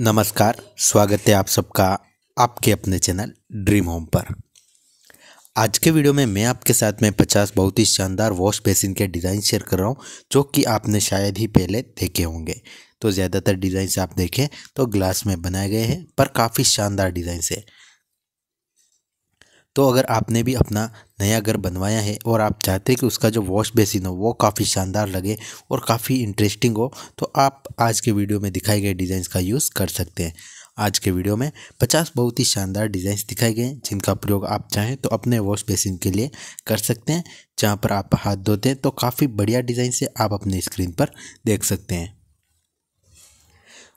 नमस्कार स्वागत है आप सबका आपके अपने चैनल ड्रीम होम पर आज के वीडियो में मैं आपके साथ में 50 बहुत ही शानदार वॉश बेसिन के डिज़ाइन शेयर कर रहा हूँ जो कि आपने शायद ही पहले देखे होंगे तो ज़्यादातर डिज़ाइन आप देखें तो ग्लास में बनाए गए हैं पर काफ़ी शानदार डिज़ाइंस है तो अगर आपने भी अपना नया घर बनवाया है और आप चाहते हैं कि उसका जो वॉश बेसिन हो वो काफ़ी शानदार लगे और काफ़ी इंटरेस्टिंग हो तो आप आज के वीडियो में दिखाए गए डिज़ाइंस का यूज़ कर सकते हैं आज के वीडियो में 50 बहुत ही शानदार डिज़ाइंस दिखाए गए हैं जिनका प्रयोग आप चाहें तो अपने वॉश बेसिन के लिए कर सकते हैं जहाँ पर आप हाथ धोते हैं तो काफ़ी बढ़िया डिज़ाइन से आप अपने स्क्रीन पर देख सकते हैं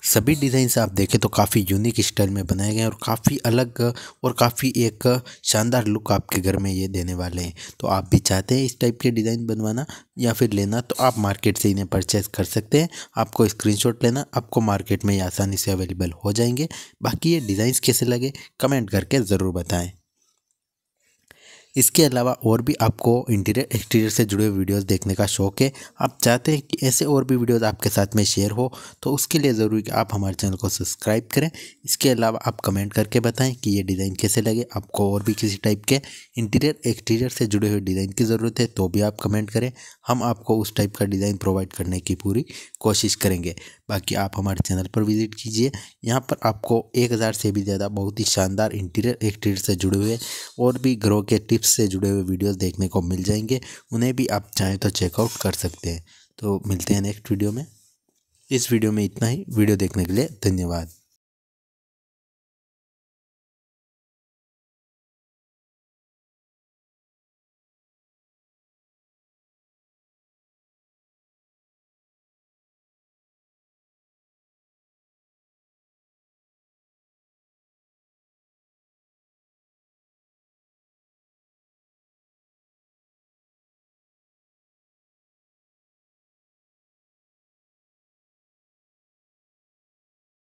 सभी डिज़ाइंस आप देखें तो काफ़ी यूनिक स्टाइल में बनाए गए हैं और काफ़ी अलग और काफ़ी एक शानदार लुक आपके घर में ये देने वाले हैं तो आप भी चाहते हैं इस टाइप के डिज़ाइन बनवाना या फिर लेना तो आप मार्केट से इन्हें परचेज कर सकते हैं आपको स्क्रीनशॉट लेना आपको मार्केट में ये आसानी से अवेलेबल हो जाएंगे बाकी ये डिज़ाइंस कैसे लगे कमेंट करके ज़रूर बताएँ इसके अलावा और भी आपको इंटीरियर एक्सटीरियर से जुड़े हुए वीडियोस देखने का शौक है आप चाहते हैं कि ऐसे और भी वीडियोस आपके साथ में शेयर हो तो उसके लिए ज़रूरी कि आप हमारे चैनल को सब्सक्राइब करें इसके अलावा आप कमेंट करके बताएं कि ये डिज़ाइन कैसे लगे आपको और भी किसी टाइप के इंटीरियर एक्सटीरियर से जुड़े हुए डिज़ाइन की ज़रूरत है तो भी आप कमेंट करें हम आपको उस टाइप का डिज़ाइन प्रोवाइड करने की पूरी कोशिश करेंगे बाकी आप हमारे चैनल पर विजिट कीजिए यहाँ पर आपको एक हज़ार से भी ज़्यादा बहुत ही शानदार इंटीरियर एक्सटीरियर से जुड़े हुए और भी ग्रोह के टिप्स से जुड़े हुए वीडियोस देखने को मिल जाएंगे उन्हें भी आप चाहें तो चेकआउट कर सकते हैं तो मिलते हैं नेक्स्ट वीडियो में इस वीडियो में इतना ही वीडियो देखने के लिए धन्यवाद